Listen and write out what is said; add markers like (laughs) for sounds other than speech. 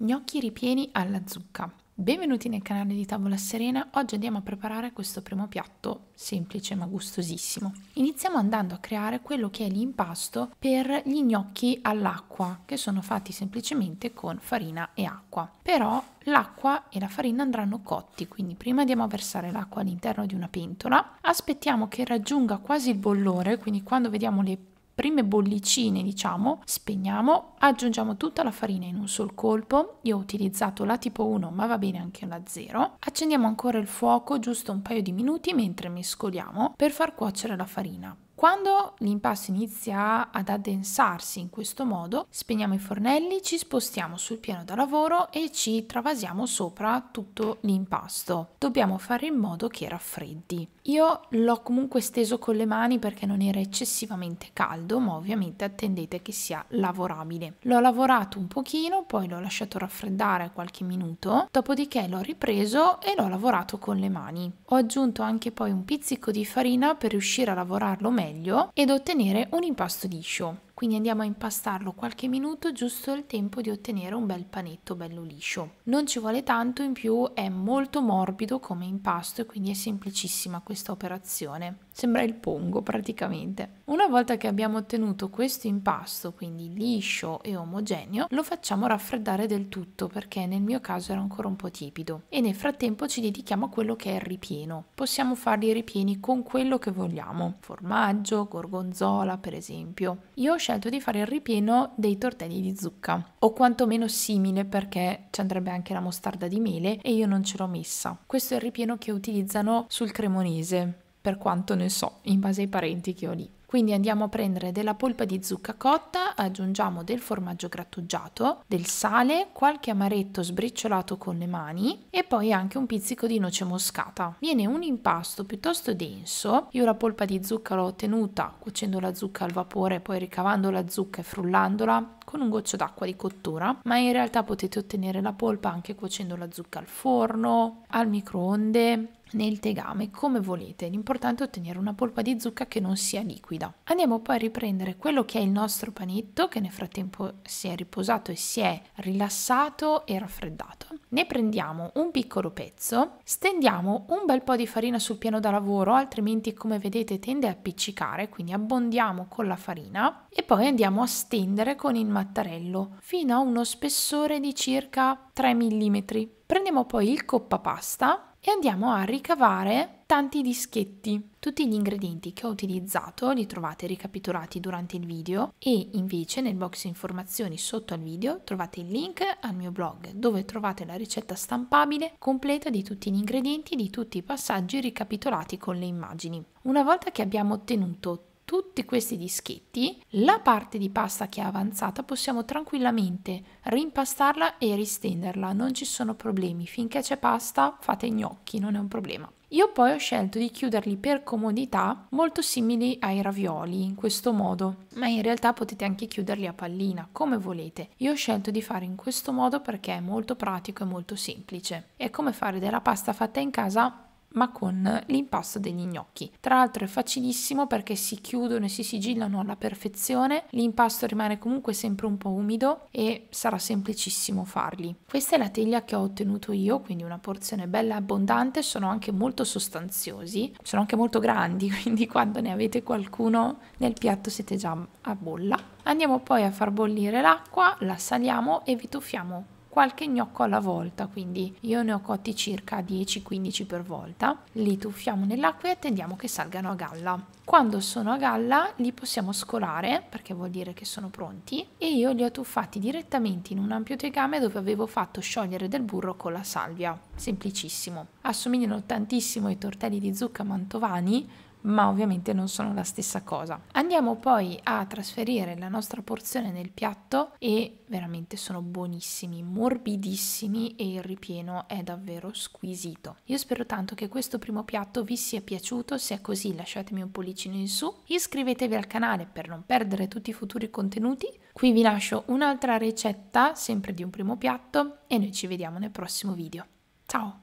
Gnocchi ripieni alla zucca. Benvenuti nel canale di Tavola Serena, oggi andiamo a preparare questo primo piatto semplice ma gustosissimo. Iniziamo andando a creare quello che è l'impasto per gli gnocchi all'acqua, che sono fatti semplicemente con farina e acqua. Però l'acqua e la farina andranno cotti, quindi prima andiamo a versare l'acqua all'interno di una pentola, aspettiamo che raggiunga quasi il bollore, quindi quando vediamo le prime bollicine, diciamo, spegniamo, aggiungiamo tutta la farina in un sol colpo. Io ho utilizzato la tipo 1, ma va bene anche la 0. Accendiamo ancora il fuoco giusto un paio di minuti mentre mescoliamo per far cuocere la farina. Quando l'impasto inizia ad addensarsi in questo modo, spegniamo i fornelli, ci spostiamo sul piano da lavoro e ci travasiamo sopra tutto l'impasto. Dobbiamo fare in modo che raffreddi. Io l'ho comunque steso con le mani perché non era eccessivamente caldo, ma ovviamente attendete che sia lavorabile. L'ho lavorato un pochino, poi l'ho lasciato raffreddare qualche minuto, dopodiché l'ho ripreso e l'ho lavorato con le mani. Ho aggiunto anche poi un pizzico di farina per riuscire a lavorarlo meglio meglio ed ottenere un impasto liscio. Quindi andiamo a impastarlo qualche minuto, giusto il tempo di ottenere un bel panetto bello liscio. Non ci vuole tanto, in più è molto morbido come impasto e quindi è semplicissima questa operazione. Sembra il pongo praticamente. Una volta che abbiamo ottenuto questo impasto, quindi liscio e omogeneo, lo facciamo raffreddare del tutto perché nel mio caso era ancora un po' tiepido E nel frattempo ci dedichiamo a quello che è il ripieno. Possiamo farli ripieni con quello che vogliamo, formaggio, gorgonzola per esempio. Io ho scelto di fare il ripieno dei tortelli di zucca, o quantomeno simile perché ci andrebbe anche la mostarda di mele e io non ce l'ho messa. Questo è il ripieno che utilizzano sul cremonese, per quanto ne so, in base ai parenti che ho lì. Quindi andiamo a prendere della polpa di zucca cotta, aggiungiamo del formaggio grattugiato, del sale, qualche amaretto sbriciolato con le mani e poi anche un pizzico di noce moscata. Viene un impasto piuttosto denso. Io la polpa di zucca l'ho ottenuta cuocendo la zucca al vapore, poi ricavando la zucca e frullandola con un goccio d'acqua di cottura, ma in realtà potete ottenere la polpa anche cuocendo la zucca al forno, al microonde, nel tegame come volete, l'importante è ottenere una polpa di zucca che non sia liquida. Andiamo poi a riprendere quello che è il nostro panetto che nel frattempo si è riposato e si è rilassato e raffreddato. Ne prendiamo un piccolo pezzo, stendiamo un bel po' di farina sul piano da lavoro, altrimenti come vedete tende a appiccicare, quindi abbondiamo con la farina e poi andiamo a stendere con il mattarello fino a uno spessore di circa 3 mm. Prendiamo poi il coppa pasta e andiamo a ricavare tanti dischetti. Tutti gli ingredienti che ho utilizzato li trovate ricapitolati durante il video e invece nel box informazioni sotto al video trovate il link al mio blog dove trovate la ricetta stampabile completa di tutti gli ingredienti di tutti i passaggi ricapitolati con le immagini. Una volta che abbiamo ottenuto tutti questi dischetti, la parte di pasta che è avanzata possiamo tranquillamente rimpastarla e ristenderla, non ci sono problemi, finché c'è pasta fate gnocchi, non è un problema. Io poi ho scelto di chiuderli per comodità molto simili ai ravioli in questo modo, ma in realtà potete anche chiuderli a pallina come volete. Io ho scelto di fare in questo modo perché è molto pratico e molto semplice. È come fare della pasta fatta in casa ma con l'impasto degli gnocchi. Tra l'altro è facilissimo perché si chiudono e si sigillano alla perfezione, l'impasto rimane comunque sempre un po' umido e sarà semplicissimo farli. Questa è la teglia che ho ottenuto io, quindi una porzione bella abbondante, sono anche molto sostanziosi, sono anche molto grandi, (laughs) quindi quando ne avete qualcuno nel piatto siete già a bolla. Andiamo poi a far bollire l'acqua, la saliamo e vi tuffiamo qualche gnocco alla volta, quindi io ne ho cotti circa 10-15 per volta. Li tuffiamo nell'acqua e attendiamo che salgano a galla. Quando sono a galla li possiamo scolare, perché vuol dire che sono pronti, e io li ho tuffati direttamente in un ampio tegame dove avevo fatto sciogliere del burro con la salvia. Semplicissimo. Assomigliano tantissimo ai tortelli di zucca mantovani, ma ovviamente non sono la stessa cosa. Andiamo poi a trasferire la nostra porzione nel piatto e veramente sono buonissimi, morbidissimi e il ripieno è davvero squisito. Io spero tanto che questo primo piatto vi sia piaciuto, se è così lasciatemi un pollicino in su, iscrivetevi al canale per non perdere tutti i futuri contenuti, qui vi lascio un'altra ricetta sempre di un primo piatto e noi ci vediamo nel prossimo video. Ciao!